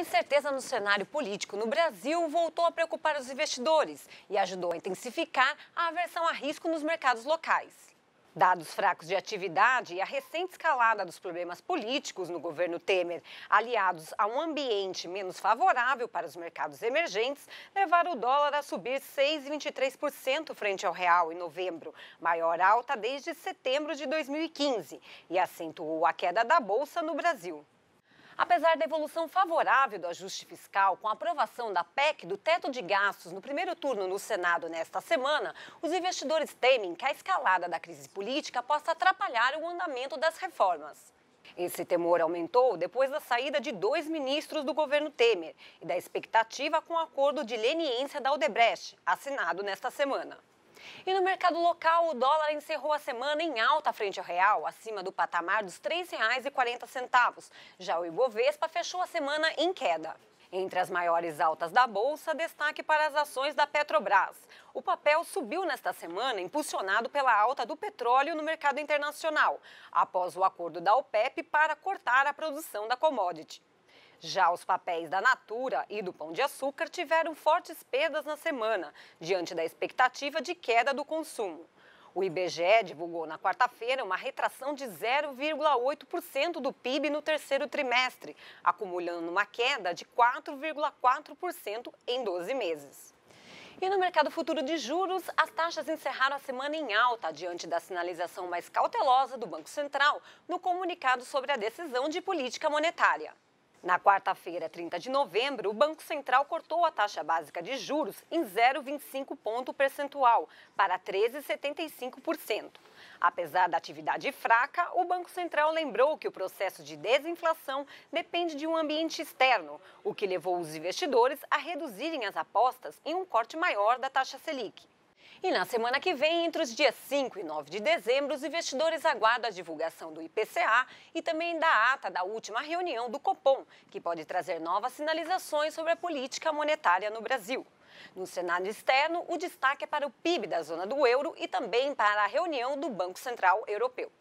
A incerteza no cenário político no Brasil voltou a preocupar os investidores e ajudou a intensificar a aversão a risco nos mercados locais. Dados fracos de atividade e a recente escalada dos problemas políticos no governo Temer, aliados a um ambiente menos favorável para os mercados emergentes, levaram o dólar a subir 6,23% frente ao real em novembro, maior alta desde setembro de 2015, e acentuou a queda da bolsa no Brasil. Apesar da evolução favorável do ajuste fiscal com a aprovação da PEC do teto de gastos no primeiro turno no Senado nesta semana, os investidores temem que a escalada da crise política possa atrapalhar o andamento das reformas. Esse temor aumentou depois da saída de dois ministros do governo Temer e da expectativa com o acordo de leniência da Odebrecht, assinado nesta semana. E no mercado local, o dólar encerrou a semana em alta frente ao real, acima do patamar dos R$ 3,40. Já o Ibovespa fechou a semana em queda. Entre as maiores altas da bolsa, destaque para as ações da Petrobras. O papel subiu nesta semana, impulsionado pela alta do petróleo no mercado internacional, após o acordo da OPEP para cortar a produção da commodity. Já os papéis da Natura e do Pão de Açúcar tiveram fortes perdas na semana, diante da expectativa de queda do consumo. O IBGE divulgou na quarta-feira uma retração de 0,8% do PIB no terceiro trimestre, acumulando uma queda de 4,4% em 12 meses. E no mercado futuro de juros, as taxas encerraram a semana em alta diante da sinalização mais cautelosa do Banco Central no comunicado sobre a decisão de política monetária. Na quarta-feira, 30 de novembro, o Banco Central cortou a taxa básica de juros em 0,25 ponto percentual para 13,75%. Apesar da atividade fraca, o Banco Central lembrou que o processo de desinflação depende de um ambiente externo, o que levou os investidores a reduzirem as apostas em um corte maior da taxa Selic. E na semana que vem, entre os dias 5 e 9 de dezembro, os investidores aguardam a divulgação do IPCA e também da ata da última reunião do Copom, que pode trazer novas sinalizações sobre a política monetária no Brasil. No cenário externo, o destaque é para o PIB da zona do euro e também para a reunião do Banco Central Europeu.